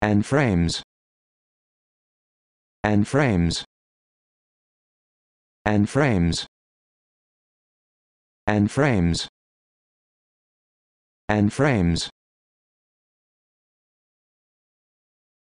and frames and frames and frames and frames and frames